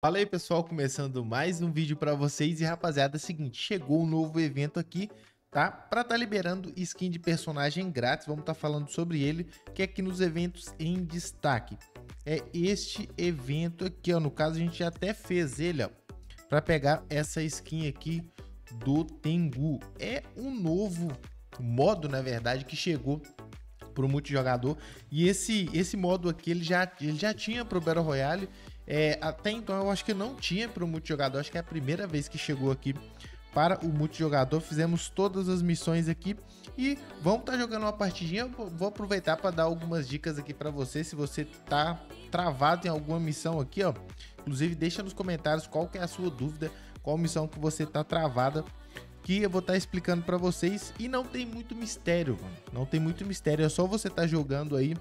Fala aí pessoal, começando mais um vídeo para vocês e rapaziada, é o seguinte, chegou um novo evento aqui, tá? Para tá liberando skin de personagem grátis, vamos estar tá falando sobre ele, que é aqui nos eventos em destaque. É este evento aqui, ó, no caso a gente já até fez ele, ó, para pegar essa skin aqui do Tengu. É um novo modo, na verdade, que chegou para o multijogador. E esse, esse modo aqui ele já, ele já tinha para o Battle Royale é, até então eu acho que não tinha para o multijogador, acho que é a primeira vez que chegou aqui para o multijogador. Fizemos todas as missões aqui e vamos estar tá jogando uma partidinha. Vou aproveitar para dar algumas dicas aqui para você, se você está travado em alguma missão aqui, ó. Inclusive deixa nos comentários qual que é a sua dúvida, qual missão que você está travada que eu vou estar tá explicando para vocês e não tem muito mistério, mano. Não tem muito mistério, é só você estar tá jogando aí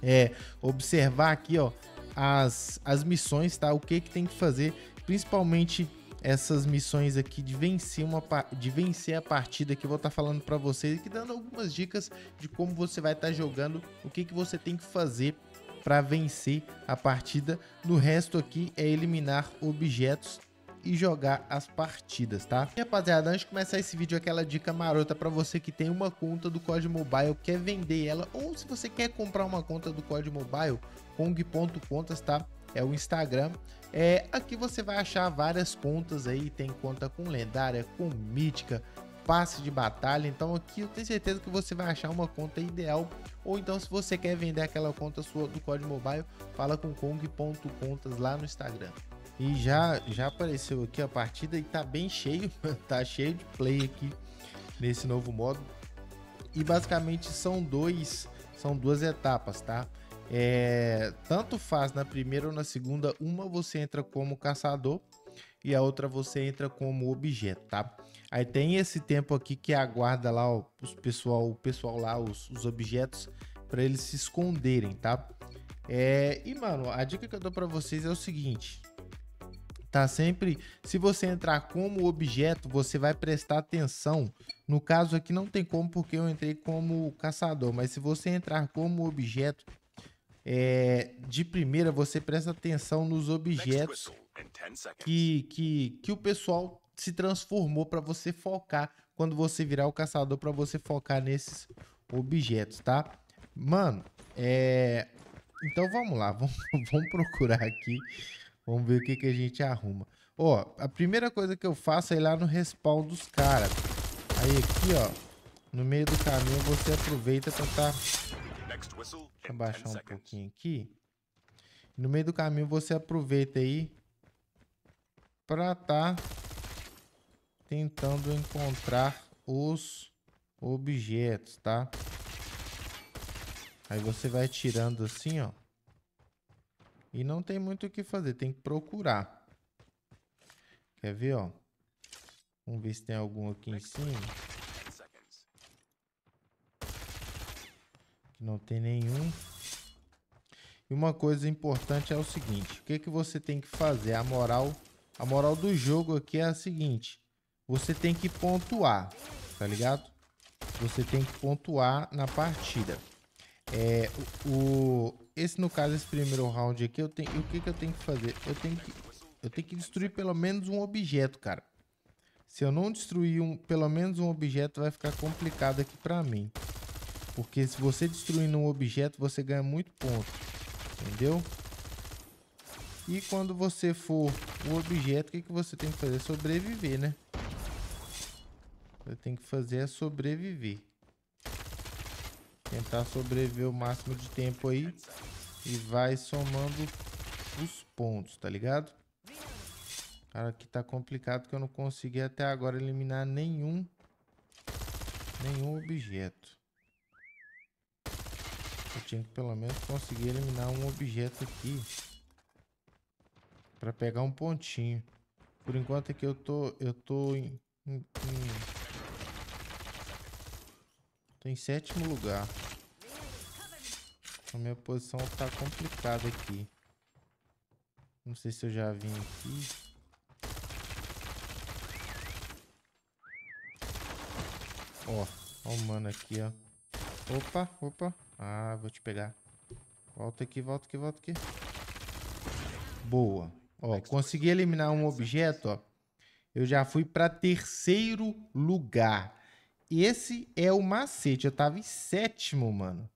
é, observar aqui, ó, as, as missões, tá? O que, que tem que fazer, principalmente essas missões aqui de vencer uma de vencer a partida que eu vou estar tá falando para vocês e dando algumas dicas de como você vai estar tá jogando, o que que você tem que fazer para vencer a partida. No resto aqui é eliminar objetos e jogar as partidas, tá? E rapaziada, antes de começar esse vídeo, aquela dica marota para você que tem uma conta do COD Mobile, quer vender ela, ou se você quer comprar uma conta do COD Mobile, kong.contas, tá? É o Instagram. É, aqui você vai achar várias contas aí, tem conta com lendária, com mítica, passe de batalha. Então aqui eu tenho certeza que você vai achar uma conta ideal. Ou então se você quer vender aquela conta sua do código mobile, fala com kong.contas lá no Instagram. E já, já apareceu aqui a partida e tá bem cheio, tá cheio de play aqui nesse novo modo. E basicamente são dois, são duas etapas, tá? É, tanto faz na primeira ou na segunda, uma você entra como caçador e a outra você entra como objeto, tá? Aí tem esse tempo aqui que aguarda lá ó, os pessoal, o pessoal lá, os, os objetos, para eles se esconderem, tá? É, e mano, a dica que eu dou para vocês é o seguinte: tá sempre. Se você entrar como objeto, você vai prestar atenção. No caso aqui não tem como, porque eu entrei como caçador, mas se você entrar como objeto, é, de primeira você presta atenção nos objetos que, que, que o pessoal se transformou para você focar quando você virar o caçador para você focar nesses objetos, tá? Mano, é então vamos lá, vamos, vamos procurar aqui Vamos ver o que, que a gente arruma. Ó, oh, a primeira coisa que eu faço é ir lá no respawn dos caras. Aí aqui, ó, no meio do caminho você aproveita pra tá... eu abaixar um pouquinho aqui. No meio do caminho você aproveita aí pra tá tentando encontrar os objetos, tá? Aí você vai tirando assim, ó. E não tem muito o que fazer, tem que procurar. Quer ver, ó? Vamos ver se tem algum aqui em cima. Não tem nenhum. E uma coisa importante é o seguinte. O que, que você tem que fazer? A moral, a moral do jogo aqui é a seguinte. Você tem que pontuar, tá ligado? Você tem que pontuar na partida. É, o, esse no caso, esse primeiro round aqui, eu tenho, o que que eu tenho que fazer? Eu tenho que, eu tenho que destruir pelo menos um objeto, cara. Se eu não destruir um, pelo menos um objeto, vai ficar complicado aqui pra mim. Porque se você destruir um objeto, você ganha muito ponto. Entendeu? E quando você for o objeto, o que, que você tem que fazer? Sobreviver, né? Você tem que fazer é sobreviver. Tentar sobreviver o máximo de tempo aí. E vai somando os pontos, tá ligado? Cara, aqui tá complicado que eu não consegui até agora eliminar nenhum, nenhum objeto. Eu tinha que pelo menos conseguir eliminar um objeto aqui. Pra pegar um pontinho. Por enquanto aqui é eu tô, eu tô em, em, em Tô em sétimo lugar. A minha posição tá complicada aqui. Não sei se eu já vim aqui. Ó, ó o mano aqui, ó. Opa, opa. Ah, vou te pegar. Volta aqui, volta aqui, volta aqui. Boa. Ó, consegui eliminar um objeto, ó. Eu já fui para terceiro lugar. Esse é o macete. Eu tava em sétimo, mano.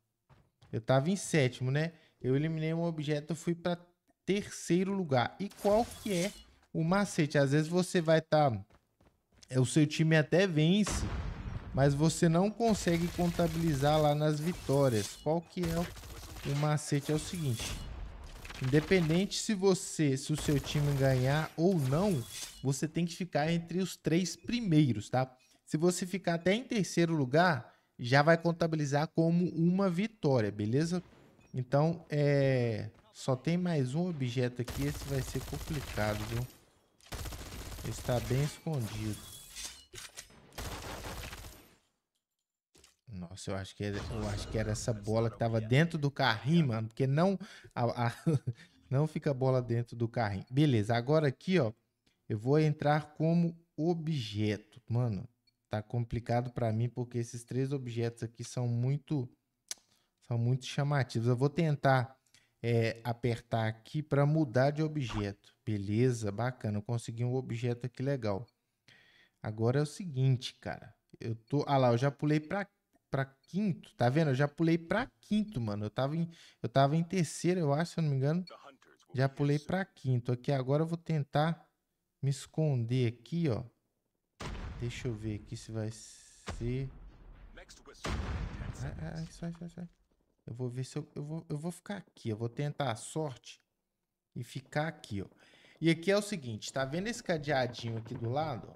Eu tava em sétimo, né? Eu eliminei um objeto, fui pra terceiro lugar. E qual que é o macete? Às vezes você vai estar... Tá... É, o seu time até vence, mas você não consegue contabilizar lá nas vitórias. Qual que é o, o macete? É o seguinte. Independente se você, se o seu time ganhar ou não, você tem que ficar entre os três primeiros, tá? Se você ficar até em terceiro lugar, já vai contabilizar como uma vitória, beleza? Então, é... Só tem mais um objeto aqui. Esse vai ser complicado, viu? Está bem escondido. Nossa, eu acho que era, eu acho que era essa bola que estava dentro do carrinho, mano. Porque não, a, a, não fica a bola dentro do carrinho. Beleza, agora aqui, ó. Eu vou entrar como objeto, mano tá complicado para mim porque esses três objetos aqui são muito são muito chamativos. Eu vou tentar é, apertar aqui para mudar de objeto. Beleza, bacana, consegui um objeto aqui legal. Agora é o seguinte, cara. Eu tô, ah lá, eu já pulei para para quinto, tá vendo? Eu já pulei para quinto, mano. Eu tava em eu tava em terceiro, eu acho, se eu não me engano. Já pulei para quinto. Aqui agora eu vou tentar me esconder aqui, ó. Deixa eu ver aqui se vai ser... sai, sai, sai. Eu vou ver se eu, eu, vou, eu vou ficar aqui. Eu vou tentar a sorte e ficar aqui, ó. E aqui é o seguinte, tá vendo esse cadeadinho aqui do lado?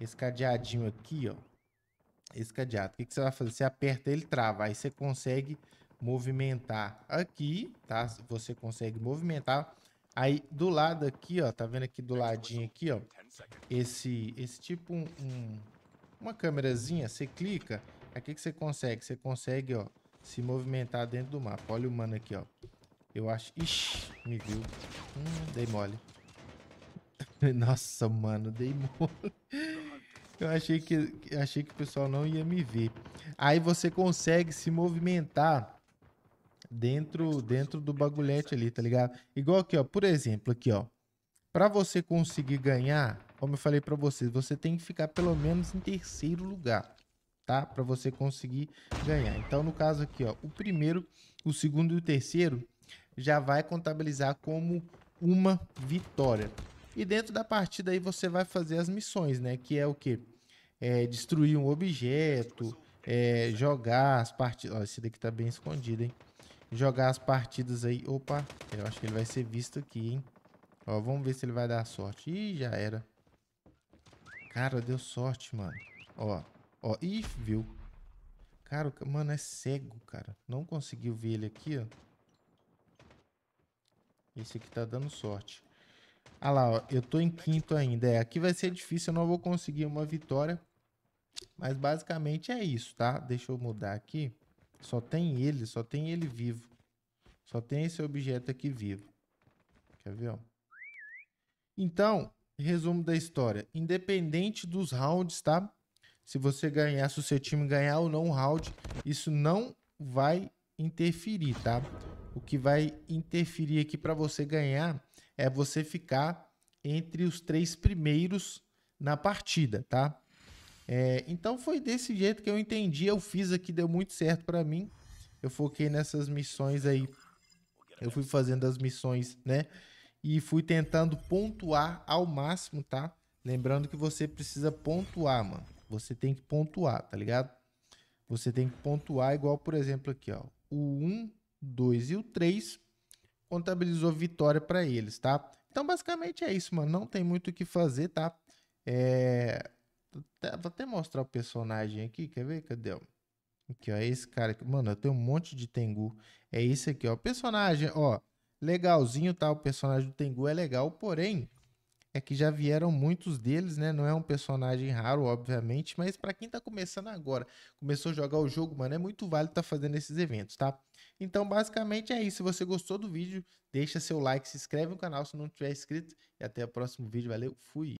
Esse cadeadinho aqui, ó. Esse cadeado. O que, que você vai fazer? Você aperta ele trava. Aí você consegue movimentar aqui, tá? Você consegue movimentar Aí do lado aqui, ó, tá vendo aqui do ladinho aqui, ó, esse, esse tipo um, um uma câmerazinha, você clica, aqui que você consegue, você consegue, ó, se movimentar dentro do mapa. Olha o mano aqui, ó. Eu acho, ixi, me viu. Hum, dei mole. Nossa, mano, dei mole. Eu achei que, achei que o pessoal não ia me ver. Aí você consegue se movimentar dentro dentro do bagulhete ali, tá ligado? Igual aqui, ó, por exemplo, aqui, ó. Para você conseguir ganhar, como eu falei para vocês, você tem que ficar pelo menos em terceiro lugar, tá? Para você conseguir ganhar. Então, no caso aqui, ó, o primeiro, o segundo e o terceiro já vai contabilizar como uma vitória. E dentro da partida aí você vai fazer as missões, né? Que é o que? É destruir um objeto, é jogar as partidas. Ó, esse daqui tá bem escondido, hein? jogar as partidas aí. Opa, eu acho que ele vai ser visto aqui, hein? Ó, vamos ver se ele vai dar sorte. Ih, já era. Cara, deu sorte, mano. Ó, ó. Ih, viu. Cara, mano, é cego, cara. Não conseguiu ver ele aqui, ó. Esse aqui tá dando sorte. Ah lá, ó. Eu tô em quinto ainda. É, aqui vai ser difícil. Eu não vou conseguir uma vitória. Mas basicamente é isso, tá? Deixa eu mudar aqui. Só tem ele, só tem ele vivo. Só tem esse objeto aqui vivo. Quer ver? Ó? Então, resumo da história. Independente dos rounds, tá? Se você ganhar, se o seu time ganhar ou não o round, isso não vai interferir, tá? O que vai interferir aqui para você ganhar é você ficar entre os três primeiros na partida, tá? É, então foi desse jeito que eu entendi, eu fiz aqui, deu muito certo para mim. Eu foquei nessas missões aí. Eu fui fazendo as missões, né? E fui tentando pontuar ao máximo, tá? Lembrando que você precisa pontuar, mano. Você tem que pontuar, tá ligado? Você tem que pontuar igual, por exemplo, aqui, ó. O 1, 2 e o 3 contabilizou vitória para eles, tá? Então, basicamente é isso, mano. Não tem muito o que fazer, tá? É, Vou até mostrar o personagem aqui, quer ver? Cadê? Aqui, ó, é esse cara aqui. Mano, eu tenho um monte de Tengu. É esse aqui, ó. Personagem, ó, legalzinho, tá? O personagem do Tengu é legal, porém, é que já vieram muitos deles, né? Não é um personagem raro, obviamente, mas para quem tá começando agora, começou a jogar o jogo, mano, é muito válido tá fazendo esses eventos, tá? Então, basicamente é isso. Se você gostou do vídeo, deixa seu like, se inscreve no canal se não tiver inscrito e até o próximo vídeo. Valeu, fui!